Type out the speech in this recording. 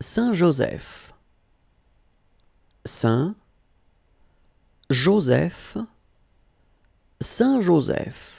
Saint Joseph. Saint Joseph. Saint Joseph.